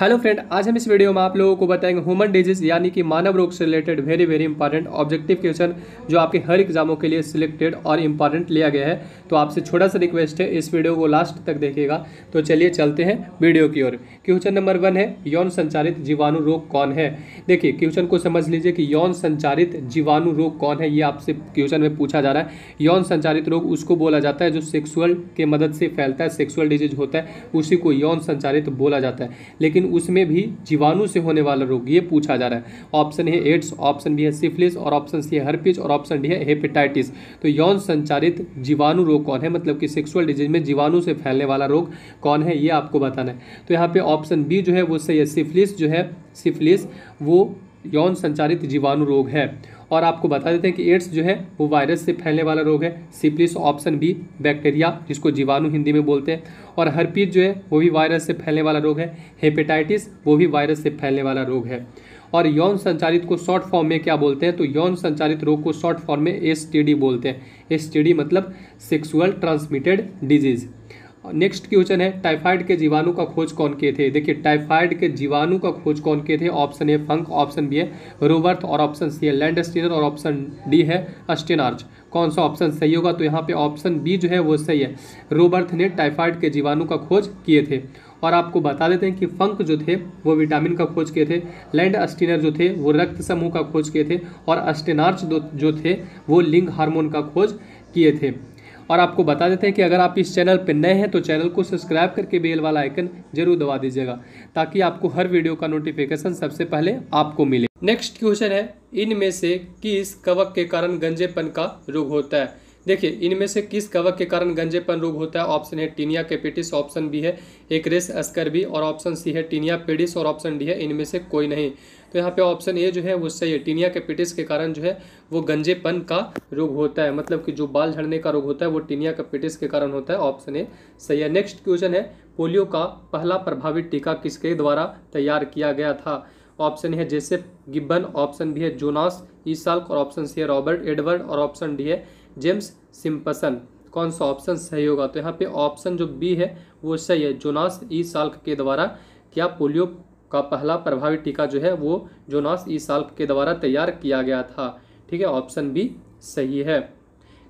hello friend आज हम इस वीडियो में आप लोगों को बताएंगे ह्यूमन डिजीज यानी कि मानव रोग से related very very important objective question जो आपके हर एग्जामों के लिए सिलेक्टेड और इंपॉर्टेंट लिया गया है तो आपसे छोटा सा रिक्वेस्ट है इस वीडियो को लास्ट तक देखिएगा तो चलिए चलते हैं वीडियो की ओर क्वेश्चन नंबर वन है यौन संचारित जीवाणु रोग कौन है देखिए क्वेश्चन को समझ लीजिए कि यौन संचारित जीवाणु रोग कौन है ये आपसे क्वेश्चन में पूछा जा रहा है यौन संचारित रोग उसको बोला जाता है जो सेक्सुअल के मदद से फैलता है सेक्सुअल डिजीज होता है उसी को यौन संचारित बोला जाता है लेकिन लेकिन उसमें भी जीवाणु से होने वाला रोग ये पूछा जा रहा है ऑप्शन है एड्स ऑप्शन बी है सिफिलिस और ऑप्शन सी है हर्पिस और ऑप्शन डी है हेपेटाइटिस तो यौन संचारित जीवाणु रोग कौन है मतलब कि सेक्सुअल डिजीज में जीवाणु से फैलने वाला रोग कौन है ये आपको बताना है तो यहाँ पर ऑप्शन बी जो है वो सही है सिफिलिस जो है सिफिलिस वो यौन संचारित जीवाणु रोग है और आपको बता देते हैं कि एड्स जो है वो वायरस से फैलने वाला रोग है सिप्लिस ऑप्शन बी बैक्टीरिया जिसको जीवाणु हिंदी में बोलते हैं और हरपीज जो है वो भी वायरस से फैलने वाला रोग है हेपेटाइटिस वो भी वायरस से फैलने वाला रोग है और यौन संचालित को शॉर्ट फॉर्म में क्या बोलते हैं तो यौन संचालित रोग को शॉर्ट फॉर्म में एस बोलते हैं एस मतलब sexual transmitted disease next question है टाइफाइड के जीवाणु का खोज कौन किए थे देखिए टाइफाइड के जीवाणु का खोज कौन किए थे option A Funk option B है रोबर्थ और ऑप्शन सी है लैंड स्टेनर और ऑप्शन डी है अस्टेनार्च कौन सा ऑप्शन सही होगा तो यहाँ पे ऑप्शन बी जो है वो सही है रोबर्थ ने टाइफाइड के जीवाणु का खोज किए थे और आपको बता देते हैं कि फंक जो थे वो विटामिन का खोज किए थे लैंड अस्टिनर जो थे वो रक्त समूह का खोज किए थे और अस्टेनार्च जो थे वो लिंग हार्मोन का खोज किए थे और आपको बता देते हैं कि अगर आप इस चैनल पर नए हैं तो चैनल को सब्सक्राइब करके बेल वाला आइकन जरूर दबा दीजिएगा ताकि आपको हर वीडियो का नोटिफिकेशन सबसे पहले आपको मिले नेक्स्ट क्वेश्चन है इनमें से किस कवक के कारण गंजेपन का रोग होता है देखिए इनमें से किस कवक के कारण गंजेपन रोग होता है ऑप्शन है टीनिया कैपिटिस ऑप्शन बी है एक रेस अस्कर भी और ऑप्शन सी है टीनिया पेडिस और ऑप्शन डी है इनमें से कोई नहीं तो यहाँ पे ऑप्शन ए जो है वो सही है टीनिया कैपिटिस के कारण जो है वो गंजेपन का रोग होता है मतलब कि जो बाल झड़ने का रोग होता है वो टीनिया कैपिटिस के कारण होता है ऑप्शन ए सही है नेक्स्ट क्वेश्चन है पोलियो का पहला प्रभावित टीका किसके द्वारा तैयार किया गया था ऑप्शन है जेसेप गिब्बन ऑप्शन बी है जोनास ईसाल्क और ऑप्शन सी है रॉबर्ट एडवर्ड और ऑप्शन डी है जेम्स सिम्पसन कौन सा ऑप्शन सही होगा तो यहाँ पे ऑप्शन जो बी है वो सही है जोनास ई साल्क के द्वारा क्या पोलियो का पहला प्रभावी टीका जो है वो जोनास ई साल के द्वारा तैयार किया गया था ठीक है ऑप्शन बी सही है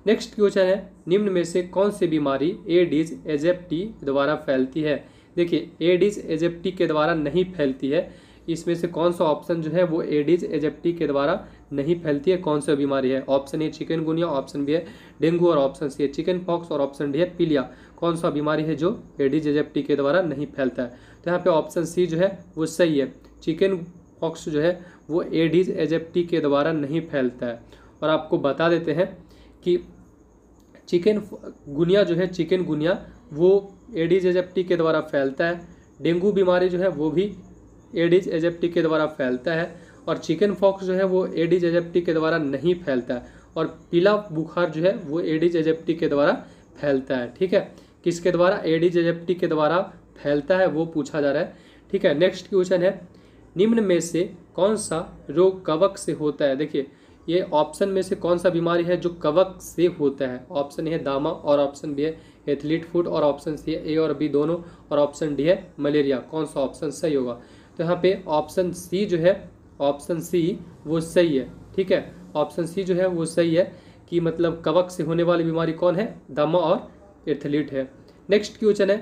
नेक्स्ट क्वेश्चन है निम्न में से कौन सी बीमारी एडीज एजेप्टी द्वारा फैलती है देखिए एडीज एजेप्टी के द्वारा नहीं फैलती है इसमें से कौन सा ऑप्शन जो है वो एडीज एजेप्टी के द्वारा नहीं फैलती है कौन सी बीमारी है option A chikungunya option B है डेंगू और ऑप्शन सी है चिकन पॉक्स और ऑप्शन डी है पीलिया कौन सा बीमारी है जो एडीज एजेप्टी के द्वारा नहीं फैलता है तो यहाँ पे ऑप्शन सी जो है वो सही है चिकन पॉक्स जो है वो एडीज एजेप्टी के द्वारा नहीं फैलता है और आपको बता देते हैं कि चिकन गुनिया जो है चिकन गुनिया वो एडीज एजेप्टी के द्वारा फैलता है डेंगू बीमारी जो है वो भी एडीज एजेप्टी के द्वारा फैलता है और चिकन फॉक्स जो है वो एडिज एजेप्टी के द्वारा नहीं फैलता है और पीला बुखार जो है वो एडिज एजेप्टी के द्वारा फैलता है ठीक है किसके द्वारा एडिज एजेप्टी के द्वारा फैलता है वो पूछा जा रहा है ठीक है नेक्स्ट क्वेश्चन है निम्न में से कौन सा रोग कवक से होता है देखिए ये ऑप्शन में से कौन सा बीमारी है जो कवक से होता है ऑप्शन है दामा और ऑप्शन बी है एथलीट फूड और ऑप्शन सी है ए और बी दोनों और ऑप्शन डी है मलेरिया कौन सा ऑप्शन सही होगा तो यहाँ पे ऑप्शन सी जो है ऑप्शन सी वो सही है ठीक है ऑप्शन सी जो है वो सही है कि मतलब कवक से होने वाली बीमारी कौन है दमा और एथलीट है नेक्स्ट क्वेश्चन है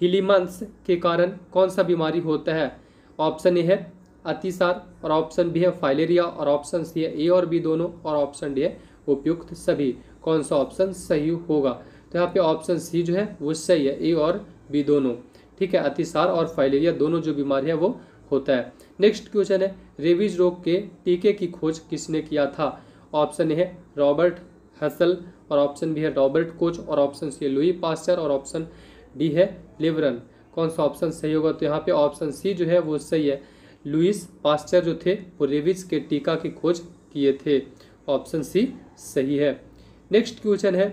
हिलीमंस के कारण कौन सा बीमारी होता है ऑप्शन ए है अतिसार और ऑप्शन बी है फाइलेरिया और ऑप्शन सी है ए और बी दोनों और ऑप्शन डी है उपयुक्त सभी कौन सा ऑप्शन सही होगा तो यहाँ पे ऑप्शन सी जो है वो सही है ए और बी दोनों ठीक है अतिसार और फाइलेरिया दोनों जो बीमारी है वो होता है नेक्स्ट क्वेश्चन है रेबीज रोग के टीके की खोज किसने किया था ऑप्शन ए है रॉबर्ट हसल और ऑप्शन बी है रॉबर्ट कोच और ऑप्शन सी है लुई पास्चर और ऑप्शन डी है लिवरन कौन सा ऑप्शन सही होगा तो यहाँ पे ऑप्शन सी जो है वो सही है लुइस पास्चर जो थे वो रेबीज के टीका की खोज किए थे ऑप्शन सी सही है नेक्स्ट क्वेश्चन है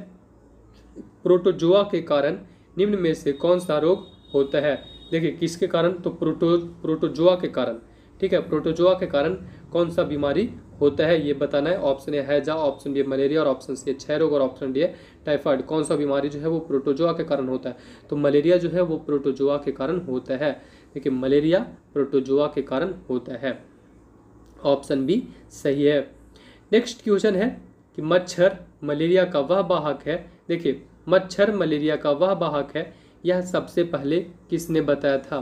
प्रोटोजोआ के कारण निम्न में से कौन सा रोग होता है देखिए किसके कारण तो प्रोटो प्रोटोजोआ के कारण ठीक है प्रोटोजोआ के कारण कौन सा बीमारी होता है ये बताना है ऑप्शन ए हैजा ऑप्शन बी मलेरिया और ऑप्शन सी छह रोग और ऑप्शन डी है टाइफाइड कौन सा बीमारी जो है वो प्रोटोजोआ के कारण होता है तो मलेरिया जो है वो प्रोटोजोआ के कारण होता है देखिए मलेरिया प्रोटोजोआ के कारण होता है ऑप्शन बी सही है नेक्स्ट क्वेश्चन है कि मच्छर मलेरिया का वह वाहक है देखिए मच्छर मलेरिया का वह वाहक है यह सबसे पहले किसने बताया था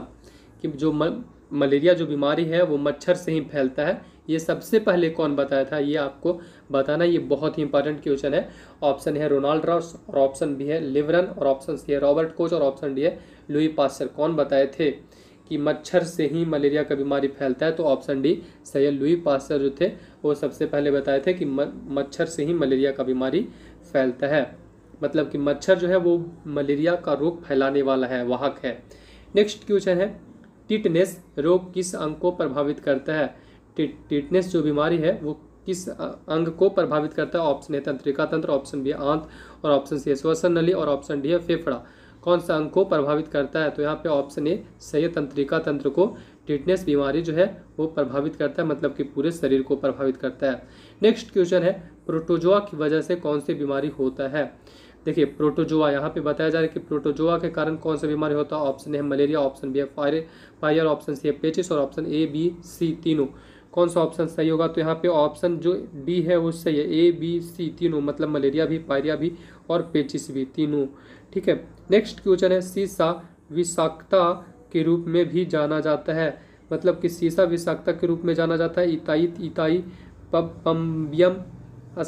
कि जो म, मलेरिया जो बीमारी है वो मच्छर से ही फैलता है ये सबसे पहले कौन बताया था ये आपको बताना ये बहुत ही इंपॉर्टेंट क्वेश्चन है ऑप्शन है रोनाल्ड रॉस और ऑप्शन बी है लिवरन और ऑप्शन सी है रॉबर्ट कोच और ऑप्शन डी है लुई पास्टर कौन बताए थे कि मच्छर से ही मलेरिया का बीमारी फैलता है तो ऑप्शन डी सैयद लुई पास्टर जो थे वो सबसे पहले बताए थे कि मच्छर से ही मलेरिया का बीमारी फैलता है मतलब कि मच्छर जो है वो मलेरिया का रोग फैलाने वाला है वाहक है नेक्स्ट क्वेश्चन है टिटनेस रोग किस अंग को प्रभावित करता है टिटनेस जो बीमारी है वो किस अंग को प्रभावित करता है ऑप्शन ए तंत्रिका तंत्र ऑप्शन बी आंत और ऑप्शन सी श्वसन नली और ऑप्शन डी है फेफड़ा कौन सा अंग को प्रभावित करता है तो यहाँ पे ऑप्शन ए सही तंत्रिका तंत्र को टिटनेस बीमारी जो है वो प्रभावित करता है मतलब कि पूरे शरीर को प्रभावित करता है नेक्स्ट क्वेश्चन है प्रोटोजोआ की वजह से कौन सी बीमारी होता है देखिए प्रोटोजोआ यहाँ पे बताया जा रहा है कि प्रोटोजोआ के कारण कौन सा बीमारी होता है ऑप्शन है मलेरिया ऑप्शन बी है फायरे फायर ऑप्शन सी है पेचिस और ऑप्शन ए बी सी तीनों कौन सा ऑप्शन सही होगा तो यहाँ पे ऑप्शन जो डी है वो सही है ए बी सी तीनों मतलब मलेरिया भी पायरिया भी और पेचिस भी तीनों ठीक है नेक्स्ट क्वेश्चन है सीसा विषाक्ता के रूप में भी जाना जाता है मतलब कि सीसा विषाक्ता के रूप में जाना जाता है इताई इताई पम्बियम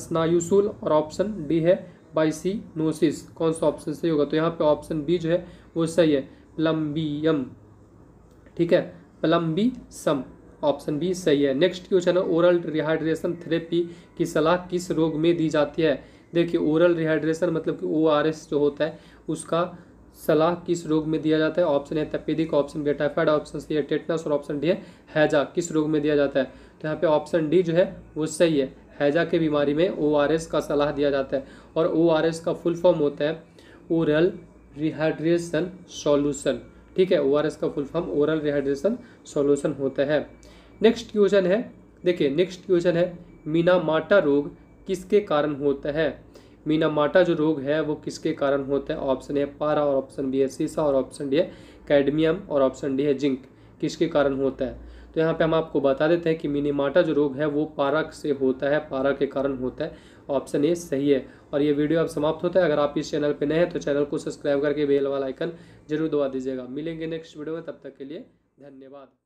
स्नायुसूल और ऑप्शन डी है बाई सी नोसिस कौन सा ऑप्शन सही होगा तो यहाँ पे ऑप्शन बी जो है वो सही है प्लम्बियम ठीक है प्लम्बी सम ऑप्शन बी सही है नेक्स्ट क्वेश्चन है ओरल रिहाइड्रेशन थेरेपी की सलाह किस रोग में दी जाती है देखिए ओरल रिहाइड्रेशन मतलब कि ओ आर एस जो होता है उसका सलाह किस रोग में दिया जाता है ऑप्शन है तपेदिक option B typhoid option C है टेटनस और ऑप्शन डी है हैजा किस रोग में दिया जाता है तो यहाँ पे ऑप्शन डी जो है वो सही है हैजा के बीमारी में ओ का सलाह दिया जाता है और ओ का फुल फॉर्म होता है ओरल रिहाइड्रेशन सॉल्यूशन ठीक है ओ का full form oral rehydration solution होता है नेक्स्ट क्वेश्चन है देखिए नेक्स्ट क्वेश्चन है मीनामाटा रोग किसके कारण होता है मीनामाटा जो रोग है वो किसके कारण होता है ऑप्शन ए पारा और ऑप्शन बी है सीसा और ऑप्शन डी है कैडमियम और ऑप्शन डी है जिंक किसके कारण होता है तो यहाँ पे हम आपको बता देते हैं कि मिनीमाटा जो रोग है वो पारा से होता है पारा के कारण होता है ऑप्शन ए सही है और ये वीडियो अब समाप्त होता है अगर आप इस चैनल पर नए हैं तो चैनल को सब्सक्राइब करके बेल वाला आइकन जरूर दबा दीजिएगा मिलेंगे नेक्स्ट वीडियो में तब तक के लिए धन्यवाद